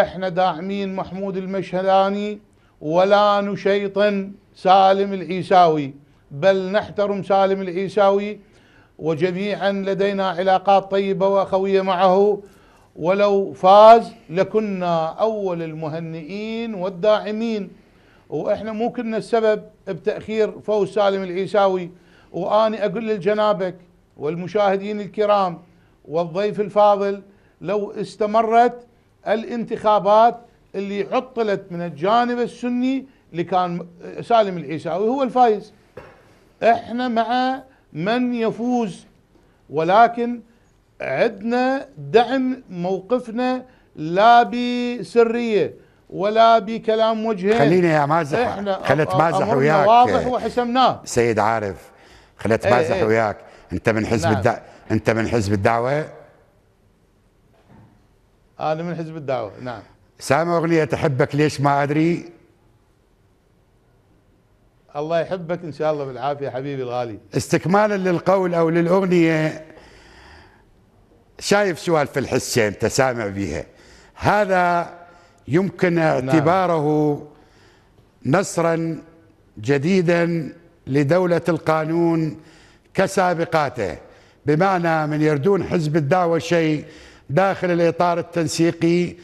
احنا داعمين محمود المشهداني ولا نشيطن سالم العيساوي بل نحترم سالم العيساوي وجميعا لدينا علاقات طيبة وأخوية معه ولو فاز لكنا أول المهنئين والداعمين وإحنا مو كنا السبب بتأخير فوز سالم العيساوي وأني أقول للجنابك والمشاهدين الكرام والضيف الفاضل لو استمرت الانتخابات اللي عطلت من الجانب السني اللي كان سالم العيساوي هو الفايز احنا مع من يفوز ولكن عندنا دعم موقفنا لا بسريه ولا بكلام وجهين خليني يا مازح خليت مازح وياك واضح وحسمناه سيد عارف خليت إيه، مازح ايه ايه وياك انت من حزب نعم. الدعوه انت من حزب الدعوه انا من حزب الدعوه نعم سامع اغنيه احبك ليش ما ادري الله يحبك ان شاء الله بالعافيه حبيبي الغالي استكمالا للقول او للاغنيه شايف سؤال في الحسه انت سامع بيها هذا يمكن نعم. اعتباره نعم. نصرا جديدا لدولة القانون كسابقاته بمعنى من يردون حزب الدعوة شيء داخل الإطار التنسيقي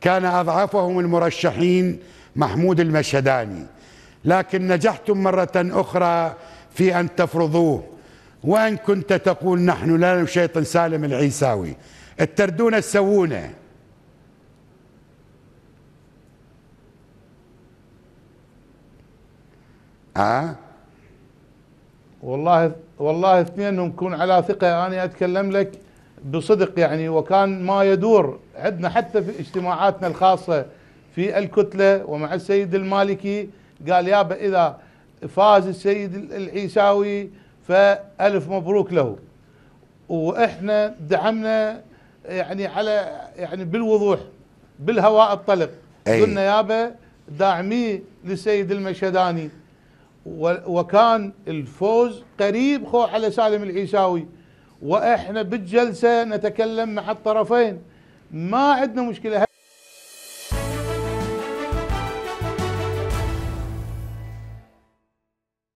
كان أضعفهم المرشحين محمود المشهداني لكن نجحتم مرة أخرى في أن تفرضوه وأن كنت تقول نحن لا نشيطن سالم العيساوي التردون تسوونه آه؟ والله والله اثنين نكون على ثقه انا اتكلم لك بصدق يعني وكان ما يدور عندنا حتى في اجتماعاتنا الخاصة في الكتلة ومع السيد المالكي قال يابا إذا فاز السيد العيساوي فألف مبروك له وإحنا دعمنا يعني على يعني بالوضوح بالهواء الطلق أي. قلنا يابا داعميه للسيد المشهداني وكان الفوز قريب خو على سالم العيساوي واحنا بالجلسة نتكلم مع الطرفين ما عندنا مشكلة